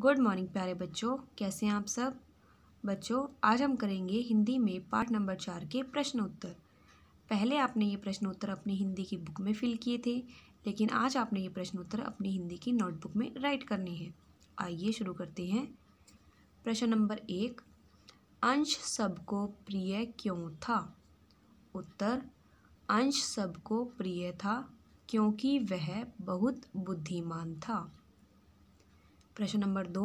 good morning प्यारे बच्चों कैसे हैं आप सब बच्चों आज हम करेंगे हिंदी में पार्ट नंबर चार के प्रश्न उत्तर पहले आपने ये प्रश्न उत्तर अपनी हिंदी की बुक में फिल किए थे लेकिन आज आपने ये प्रश्न उत्तर अपनी हिंदी की नोटबुक में राइट करने हैं आइए शुरू करते हैं प्रश्न नंबर एक अंश सबको प्रिय क्यों था उत्तर अंश सबको प्रिय था क्योंकि वह बहुत बुद्धिमान था प्रश्न नंबर दो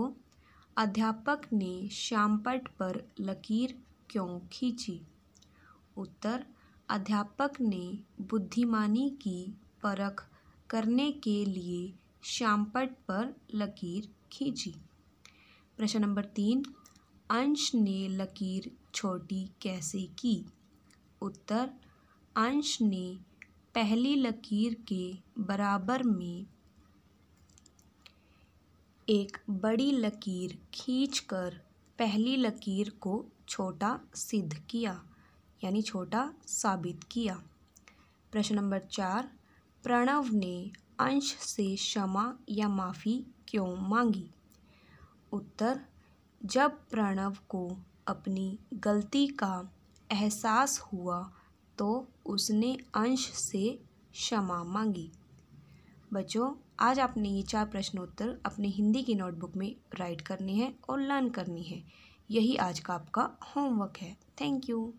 अध्यापक ने श्यामपट पर लकीर क्यों खींची उत्तर अध्यापक ने बुद्धिमानी की परख करने के लिए श्यामपट पर लकीर खींची प्रश्न नंबर तीन अंश ने लकीर छोटी कैसे की उत्तर अंश ने पहली लकीर के बराबर में एक बड़ी लकीर खींचकर पहली लकीर को छोटा सिद्ध किया यानी छोटा साबित किया प्रश्न नंबर चार प्रणव ने अंश से क्षमा या माफ़ी क्यों मांगी उत्तर जब प्रणव को अपनी गलती का एहसास हुआ तो उसने अंश से क्षमा मांगी बच्चों आज आपने ये चार प्रश्नोत्तर अपने हिंदी की नोटबुक में राइट करनी है और लर्न करनी है यही आज का आपका होमवर्क है थैंक यू